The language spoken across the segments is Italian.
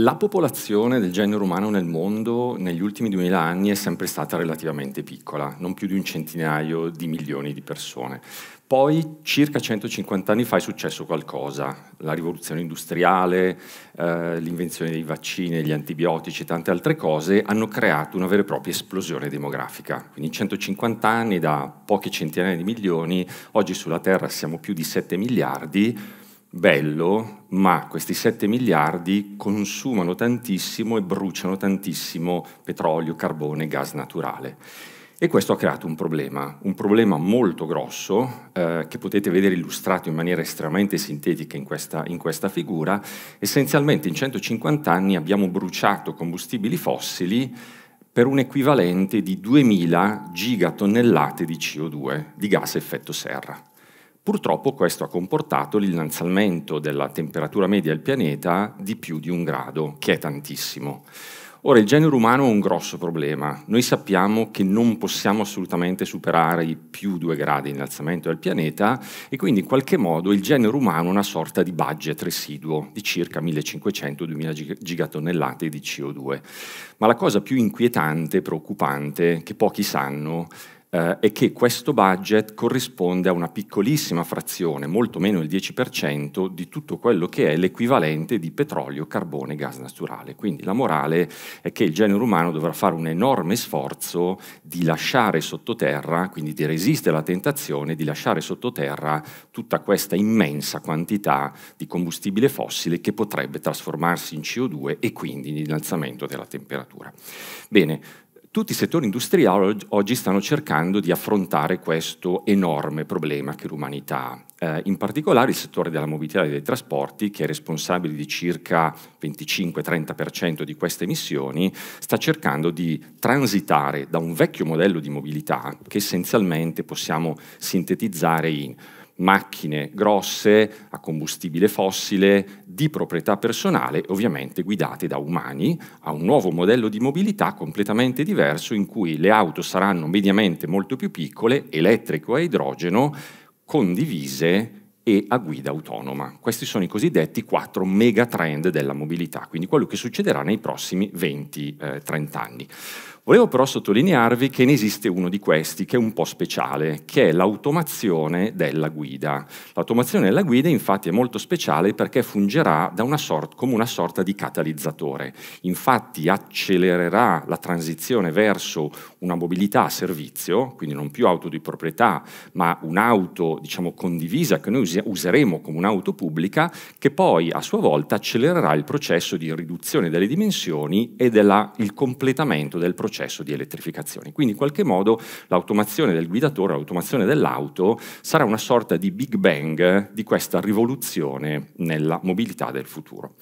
La popolazione del genere umano nel mondo negli ultimi 2000 anni è sempre stata relativamente piccola, non più di un centinaio di milioni di persone. Poi circa 150 anni fa è successo qualcosa, la rivoluzione industriale, eh, l'invenzione dei vaccini, gli antibiotici e tante altre cose hanno creato una vera e propria esplosione demografica. Quindi in 150 anni da poche centinaia di milioni, oggi sulla Terra siamo più di 7 miliardi, bello, ma questi 7 miliardi consumano tantissimo e bruciano tantissimo petrolio, carbone, gas naturale. E questo ha creato un problema, un problema molto grosso eh, che potete vedere illustrato in maniera estremamente sintetica in questa, in questa, figura. Essenzialmente in 150 anni abbiamo bruciato combustibili fossili per un equivalente di 2000 gigatonnellate di CO2, di gas effetto serra. Purtroppo questo ha comportato l'innalzamento della temperatura media del pianeta di più di un grado, che è tantissimo. Ora, il genere umano ha un grosso problema. Noi sappiamo che non possiamo assolutamente superare i più due gradi di innalzamento del pianeta e quindi in qualche modo il genere umano ha una sorta di budget residuo di circa 1500-2000 gigatonnellate di CO2. Ma la cosa più inquietante e preoccupante, che pochi sanno, eh, è che questo budget corrisponde a una piccolissima frazione, molto meno il 10%, di tutto quello che è l'equivalente di petrolio, carbone e gas naturale. Quindi la morale è che il genere umano dovrà fare un enorme sforzo di lasciare sottoterra, quindi di resistere alla tentazione di lasciare sottoterra tutta questa immensa quantità di combustibile fossile che potrebbe trasformarsi in CO2 e quindi in innalzamento della temperatura. Bene, tutti i settori industriali oggi stanno cercando di affrontare questo enorme problema che l'umanità ha. Eh, in particolare il settore della mobilità e dei trasporti, che è responsabile di circa 25-30% di queste emissioni, sta cercando di transitare da un vecchio modello di mobilità che essenzialmente possiamo sintetizzare in macchine grosse a combustibile fossile di proprietà personale, ovviamente guidate da umani, a un nuovo modello di mobilità completamente diverso in cui le auto saranno mediamente molto più piccole, elettrico a idrogeno, condivise e a guida autonoma. Questi sono i cosiddetti quattro megatrend della mobilità, quindi quello che succederà nei prossimi 20-30 eh, anni. Volevo però sottolinearvi che ne esiste uno di questi, che è un po' speciale, che è l'automazione della guida. L'automazione della guida infatti è molto speciale perché fungerà una sorta, come una sorta di catalizzatore. Infatti accelererà la transizione verso una mobilità a servizio, quindi non più auto di proprietà, ma un'auto diciamo, condivisa che noi useremo come un'auto pubblica, che poi a sua volta accelererà il processo di riduzione delle dimensioni e della, il completamento del processo processo di elettrificazione. Quindi in qualche modo l'automazione del guidatore, l'automazione dell'auto sarà una sorta di Big Bang di questa rivoluzione nella mobilità del futuro.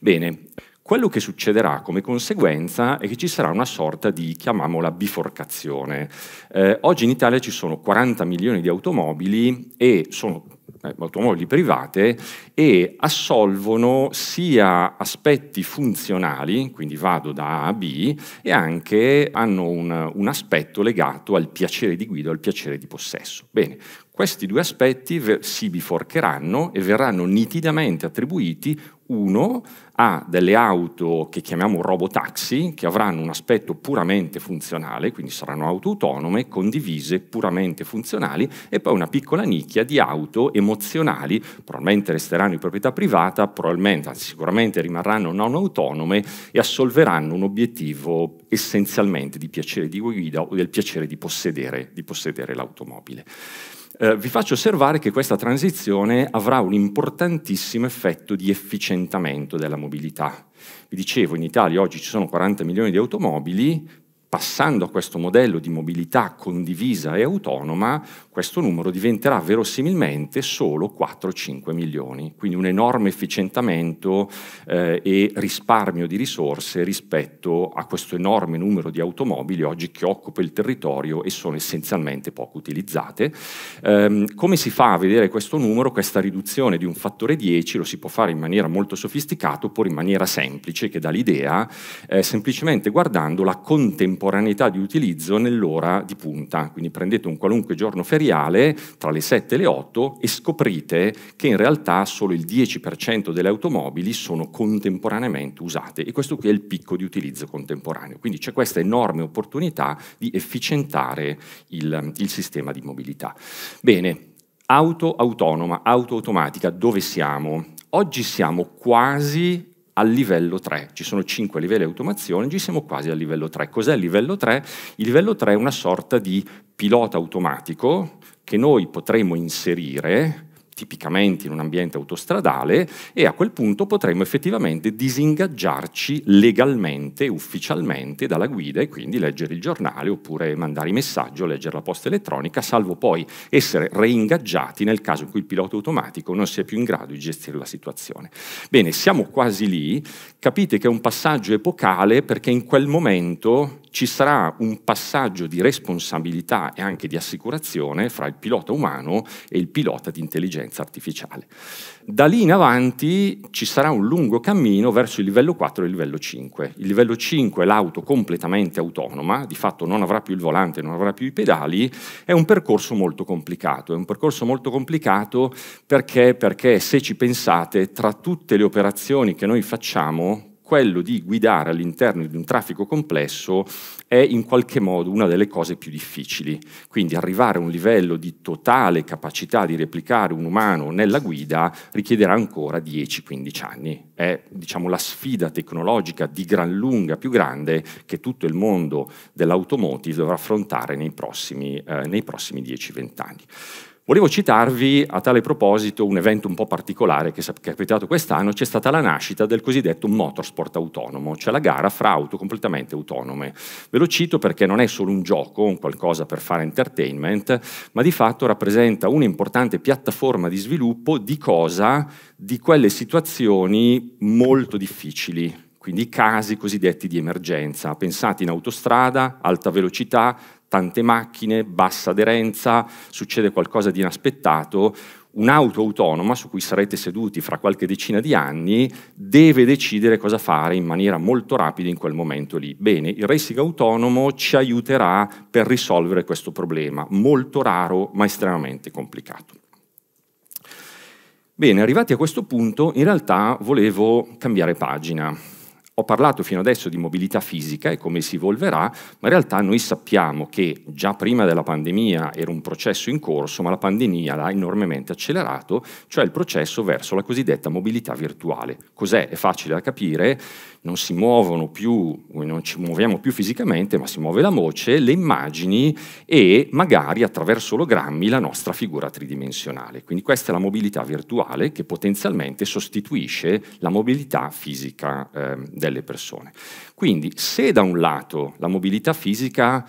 Bene, quello che succederà come conseguenza è che ci sarà una sorta di, chiamiamola, biforcazione. Eh, oggi in Italia ci sono 40 milioni di automobili e sono automobili eh, private e assolvono sia aspetti funzionali, quindi vado da A a B, e anche hanno un, un aspetto legato al piacere di guida, al piacere di possesso. Bene, questi due aspetti si biforcheranno e verranno nitidamente attribuiti uno ha delle auto che chiamiamo robotaxi, che avranno un aspetto puramente funzionale, quindi saranno auto autonome, condivise, puramente funzionali, e poi una piccola nicchia di auto emozionali, probabilmente resteranno di proprietà privata, probabilmente, anzi sicuramente rimarranno non autonome e assolveranno un obiettivo essenzialmente di piacere di guida o del piacere di possedere, di possedere l'automobile eh, vi faccio osservare che questa transizione avrà un importantissimo effetto di efficientamento della mobilità. Vi dicevo, in Italia oggi ci sono 40 milioni di automobili, passando a questo modello di mobilità condivisa e autonoma, questo numero diventerà verosimilmente solo 4-5 milioni, quindi un enorme efficientamento eh, e risparmio di risorse rispetto a questo enorme numero di automobili oggi che occupa il territorio e sono essenzialmente poco utilizzate. Ehm, come si fa a vedere questo numero? Questa riduzione di un fattore 10 lo si può fare in maniera molto sofisticata oppure in maniera semplice, che dà l'idea, eh, semplicemente guardando la contemporaneità contemporaneità di utilizzo nell'ora di punta. Quindi prendete un qualunque giorno feriale tra le 7 e le 8 e scoprite che in realtà solo il 10% delle automobili sono contemporaneamente usate e questo qui è il picco di utilizzo contemporaneo. Quindi c'è questa enorme opportunità di efficientare il, il sistema di mobilità. Bene, auto autonoma, auto automatica, dove siamo? Oggi siamo quasi al livello 3. Ci sono 5 livelli di automazione, ci siamo quasi al livello 3. Cos'è il livello 3? Il livello 3 è una sorta di pilota automatico che noi potremo inserire tipicamente in un ambiente autostradale e a quel punto potremmo effettivamente disingaggiarci legalmente, ufficialmente dalla guida e quindi leggere il giornale oppure mandare i messaggi o leggere la posta elettronica, salvo poi essere reingaggiati nel caso in cui il pilota automatico non sia più in grado di gestire la situazione. Bene, siamo quasi lì, capite che è un passaggio epocale perché in quel momento ci sarà un passaggio di responsabilità e anche di assicurazione fra il pilota umano e il pilota di intelligenza artificiale. Da lì in avanti ci sarà un lungo cammino verso il livello 4 e il livello 5. Il livello 5 è l'auto completamente autonoma, di fatto non avrà più il volante, non avrà più i pedali, è un percorso molto complicato, è un percorso molto complicato perché, perché se ci pensate, tra tutte le operazioni che noi facciamo quello di guidare all'interno di un traffico complesso è in qualche modo una delle cose più difficili. Quindi arrivare a un livello di totale capacità di replicare un umano nella guida richiederà ancora 10-15 anni. È diciamo, la sfida tecnologica di gran lunga più grande che tutto il mondo dell'automotive dovrà affrontare nei prossimi, eh, nei prossimi 10-20 anni. Volevo citarvi a tale proposito un evento un po' particolare che è capitato quest'anno, c'è stata la nascita del cosiddetto motorsport autonomo, cioè la gara fra auto completamente autonome. Ve lo cito perché non è solo un gioco, un qualcosa per fare entertainment, ma di fatto rappresenta un'importante piattaforma di sviluppo di cosa? Di quelle situazioni molto difficili, quindi casi cosiddetti di emergenza, pensati in autostrada, alta velocità, tante macchine, bassa aderenza, succede qualcosa di inaspettato, un'auto autonoma su cui sarete seduti fra qualche decina di anni deve decidere cosa fare in maniera molto rapida in quel momento lì. Bene, il racing autonomo ci aiuterà per risolvere questo problema, molto raro ma estremamente complicato. Bene, arrivati a questo punto in realtà volevo cambiare pagina ho parlato fino adesso di mobilità fisica e come si evolverà, ma in realtà noi sappiamo che già prima della pandemia era un processo in corso, ma la pandemia l'ha enormemente accelerato, cioè il processo verso la cosiddetta mobilità virtuale. Cos'è? È facile da capire, non si muovono più, non ci muoviamo più fisicamente, ma si muove la voce, le immagini e magari attraverso ologrammi la nostra figura tridimensionale. Quindi questa è la mobilità virtuale che potenzialmente sostituisce la mobilità fisica eh, delle persone. Quindi se da un lato la mobilità fisica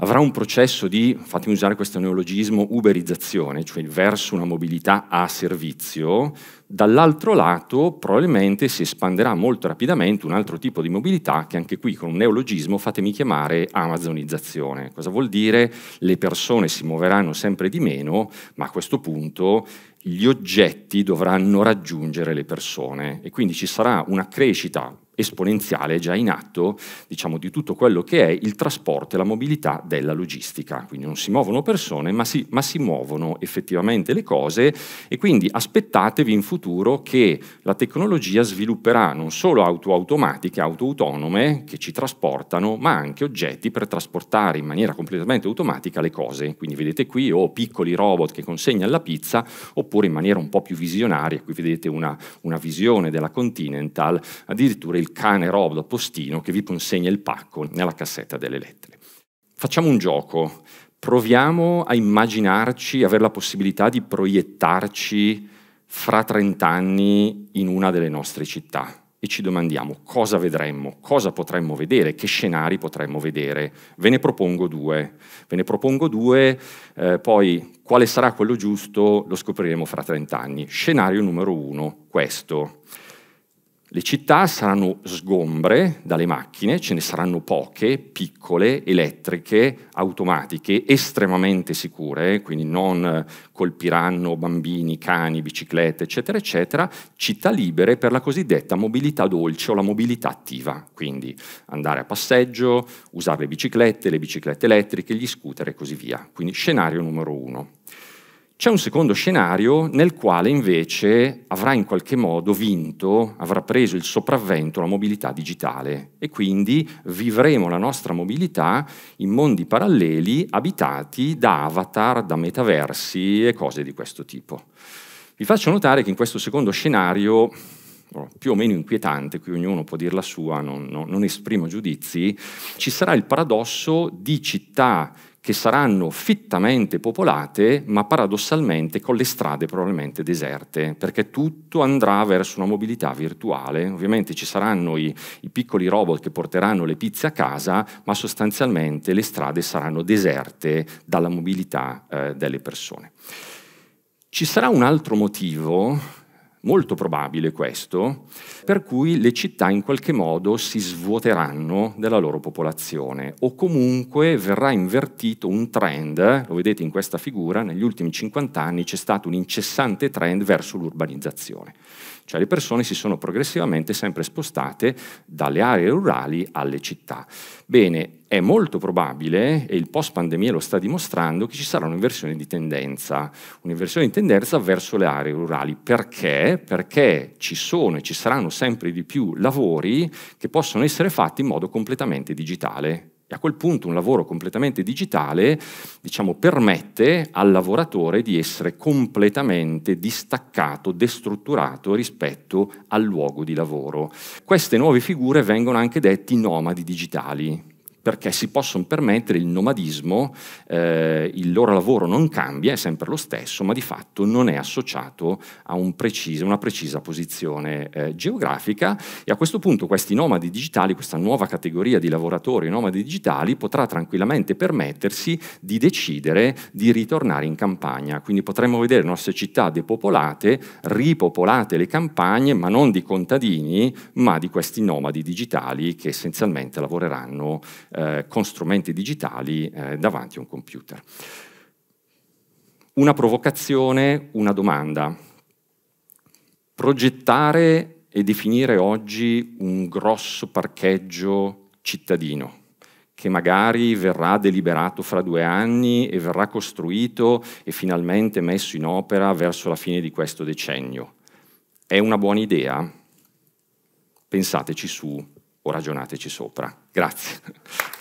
avrà un processo di, fatemi usare questo neologismo, uberizzazione, cioè verso una mobilità a servizio, dall'altro lato probabilmente si espanderà molto rapidamente un altro tipo di mobilità che anche qui con un neologismo fatemi chiamare amazonizzazione. Cosa vuol dire? Le persone si muoveranno sempre di meno, ma a questo punto gli oggetti dovranno raggiungere le persone e quindi ci sarà una crescita esponenziale già in atto diciamo, di tutto quello che è il trasporto e la mobilità della logistica. Quindi non si muovono persone, ma si, ma si muovono effettivamente le cose e quindi aspettatevi in futuro che la tecnologia svilupperà non solo auto automatiche, auto autonome che ci trasportano, ma anche oggetti per trasportare in maniera completamente automatica le cose. Quindi vedete qui o piccoli robot che consegnano la pizza, oppure in maniera un po' più visionaria, qui vedete una, una visione della Continental, addirittura il il cane Roblo Postino che vi consegna il pacco nella cassetta delle lettere. Facciamo un gioco, proviamo a immaginarci, avere la possibilità di proiettarci fra 30 anni in una delle nostre città e ci domandiamo cosa vedremmo, cosa potremmo vedere, che scenari potremmo vedere. Ve ne propongo due, ve ne propongo due, eh, poi quale sarà quello giusto lo scopriremo fra 30 anni. Scenario numero uno, questo. Le città saranno sgombre dalle macchine, ce ne saranno poche, piccole, elettriche, automatiche, estremamente sicure, eh, quindi non colpiranno bambini, cani, biciclette, eccetera, eccetera. Città libere per la cosiddetta mobilità dolce o la mobilità attiva, quindi andare a passeggio, usare le biciclette, le biciclette elettriche, gli scooter e così via. Quindi scenario numero uno. C'è un secondo scenario nel quale invece avrà in qualche modo vinto, avrà preso il sopravvento la mobilità digitale e quindi vivremo la nostra mobilità in mondi paralleli abitati da avatar, da metaversi e cose di questo tipo. Vi faccio notare che in questo secondo scenario oh, più o meno inquietante, qui ognuno può dire la sua, non, non, non esprimo giudizi, ci sarà il paradosso di città che saranno fittamente popolate, ma paradossalmente con le strade probabilmente deserte, perché tutto andrà verso una mobilità virtuale. Ovviamente ci saranno i, i piccoli robot che porteranno le pizze a casa, ma sostanzialmente le strade saranno deserte dalla mobilità eh, delle persone. Ci sarà un altro motivo Molto probabile questo, per cui le città in qualche modo si svuoteranno della loro popolazione o comunque verrà invertito un trend, lo vedete in questa figura, negli ultimi 50 anni c'è stato un incessante trend verso l'urbanizzazione, cioè le persone si sono progressivamente sempre spostate dalle aree rurali alle città. Bene, è molto probabile, e il post pandemia lo sta dimostrando, che ci sarà un'inversione di tendenza, un'inversione di tendenza verso le aree rurali. Perché? Perché ci sono e ci saranno sempre di più lavori che possono essere fatti in modo completamente digitale. E a quel punto un lavoro completamente digitale diciamo, permette al lavoratore di essere completamente distaccato, destrutturato rispetto al luogo di lavoro. Queste nuove figure vengono anche detti nomadi digitali perché si possono permettere il nomadismo, eh, il loro lavoro non cambia, è sempre lo stesso, ma di fatto non è associato a un preciso, una precisa posizione eh, geografica e a questo punto questi nomadi digitali, questa nuova categoria di lavoratori nomadi digitali potrà tranquillamente permettersi di decidere di ritornare in campagna, quindi potremmo vedere le nostre città depopolate, ripopolate le campagne, ma non di contadini, ma di questi nomadi digitali che essenzialmente lavoreranno eh, con strumenti digitali eh, davanti a un computer. Una provocazione, una domanda. Progettare e definire oggi un grosso parcheggio cittadino che magari verrà deliberato fra due anni e verrà costruito e finalmente messo in opera verso la fine di questo decennio. È una buona idea? Pensateci su o ragionateci sopra. Grazie.